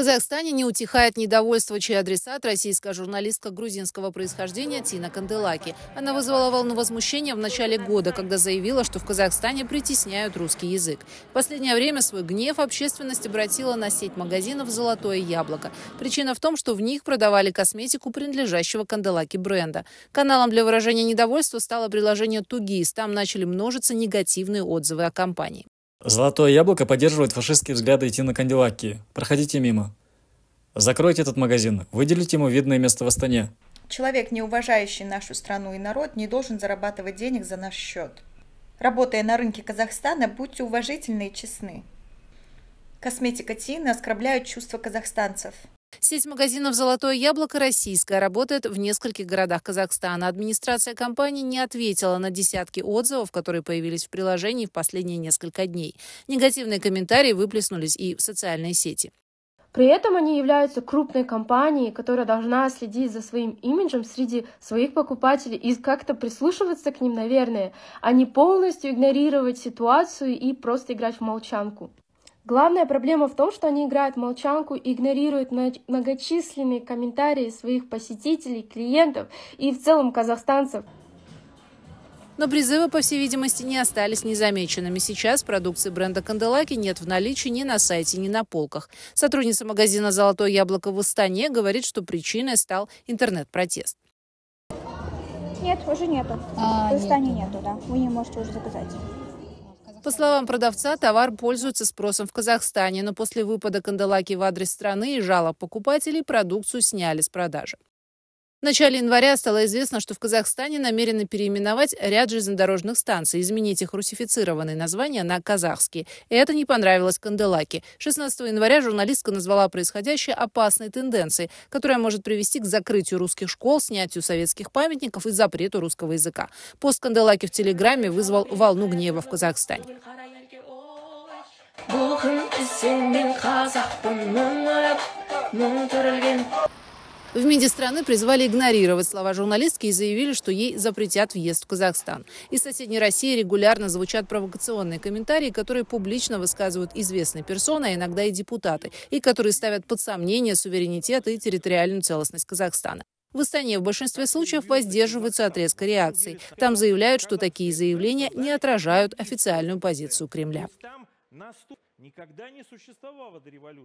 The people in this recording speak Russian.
Казахстане не утихает недовольство, чей адресат российская журналистка грузинского происхождения Тина Канделаки. Она вызвала волну возмущения в начале года, когда заявила, что в Казахстане притесняют русский язык. В последнее время свой гнев общественность обратила на сеть магазинов «Золотое яблоко». Причина в том, что в них продавали косметику принадлежащего Канделаки бренда. Каналом для выражения недовольства стало приложение «Тугис». Там начали множиться негативные отзывы о компании. Золотое яблоко поддерживает фашистские взгляды идти на Кандилакии. Проходите мимо. Закройте этот магазин, выделите ему видное место в Астане. Человек, не уважающий нашу страну и народ, не должен зарабатывать денег за наш счет. Работая на рынке Казахстана, будьте уважительны и честны. Косметика Тины оскорбляет чувства казахстанцев. Сеть магазинов «Золотое яблоко» российская работает в нескольких городах Казахстана. Администрация компании не ответила на десятки отзывов, которые появились в приложении в последние несколько дней. Негативные комментарии выплеснулись и в социальные сети. При этом они являются крупной компанией, которая должна следить за своим имиджем среди своих покупателей и как-то прислушиваться к ним, наверное, а не полностью игнорировать ситуацию и просто играть в молчанку. Главная проблема в том, что они играют молчанку, игнорируют многочисленные комментарии своих посетителей, клиентов и в целом казахстанцев. Но призывы, по всей видимости, не остались незамеченными. Сейчас продукции бренда «Канделаки» нет в наличии ни на сайте, ни на полках. Сотрудница магазина «Золотое яблоко» в Астане говорит, что причиной стал интернет-протест. Нет, уже нету. А, в Астане нету. нету, да. Вы не можете уже заказать. По словам продавца, товар пользуется спросом в Казахстане, но после выпада Кандалаки в адрес страны и жалоб покупателей продукцию сняли с продажи. В начале января стало известно, что в Казахстане намерены переименовать ряд железнодорожных станций, изменить их русифицированные названия на казахские. И это не понравилось Канделаке. 16 января журналистка назвала происходящее опасной тенденцией, которая может привести к закрытию русских школ, снятию советских памятников и запрету русского языка. Пост Канделаки в Телеграме вызвал волну гнева в Казахстане. бұл күн сен мен қазақпын мың ұрып түрілген в МИДе страны призвали игнорировать слова журналистки и заявили, что ей запретят въезд в Казахстан. Из соседней России регулярно звучат провокационные комментарии, которые публично высказывают известные персоны, а иногда и депутаты, и которые ставят под сомнение суверенитет и территориальную целостность Казахстана. В Астане в большинстве случаев воздерживаются от резкой реакции. Там заявляют, что такие заявления не отражают официальную позицию Кремля. Никогда не существовало до